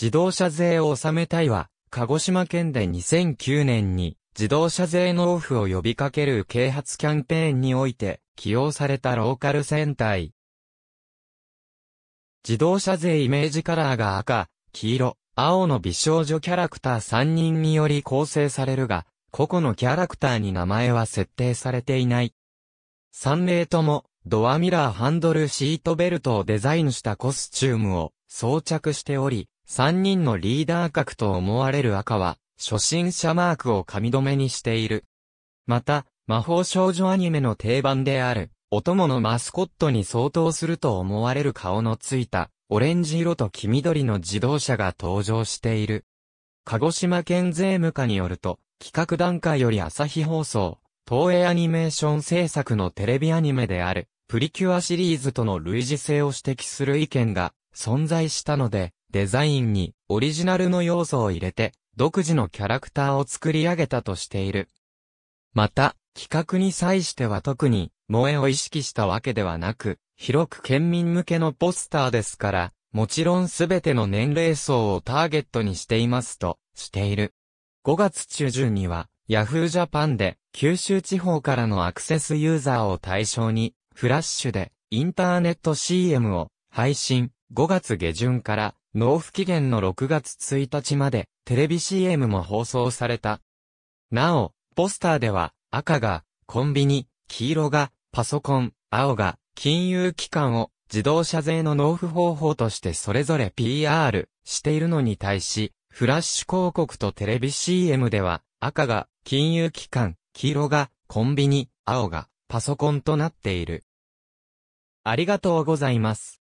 自動車税を納めたいは、鹿児島県で2009年に自動車税納付を呼びかける啓発キャンペーンにおいて起用されたローカル戦隊。自動車税イメージカラーが赤、黄色、青の美少女キャラクター3人により構成されるが、個々のキャラクターに名前は設定されていない。3名とも、ドアミラーハンドルシートベルトをデザインしたコスチュームを装着しており、三人のリーダー格と思われる赤は、初心者マークを髪留めにしている。また、魔法少女アニメの定番である、お供のマスコットに相当すると思われる顔のついた、オレンジ色と黄緑の自動車が登場している。鹿児島県税務課によると、企画段階より朝日放送、東映アニメーション制作のテレビアニメである、プリキュアシリーズとの類似性を指摘する意見が存在したので、デザインにオリジナルの要素を入れて、独自のキャラクターを作り上げたとしている。また、企画に際しては特に、萌えを意識したわけではなく、広く県民向けのポスターですから、もちろんすべての年齢層をターゲットにしていますと、している。5月中旬には、Yahoo Japan で、九州地方からのアクセスユーザーを対象に、フラッシュで、インターネット CM を、配信、5月下旬から、納付期限の6月1日まで、テレビ CM も放送された。なお、ポスターでは、赤が、コンビニ、黄色が、パソコン、青が、金融機関を、自動車税の納付方法としてそれぞれ PR しているのに対し、フラッシュ広告とテレビ CM では、赤が、金融機関、黄色が、コンビニ、青が、パソコンとなっている。ありがとうございます。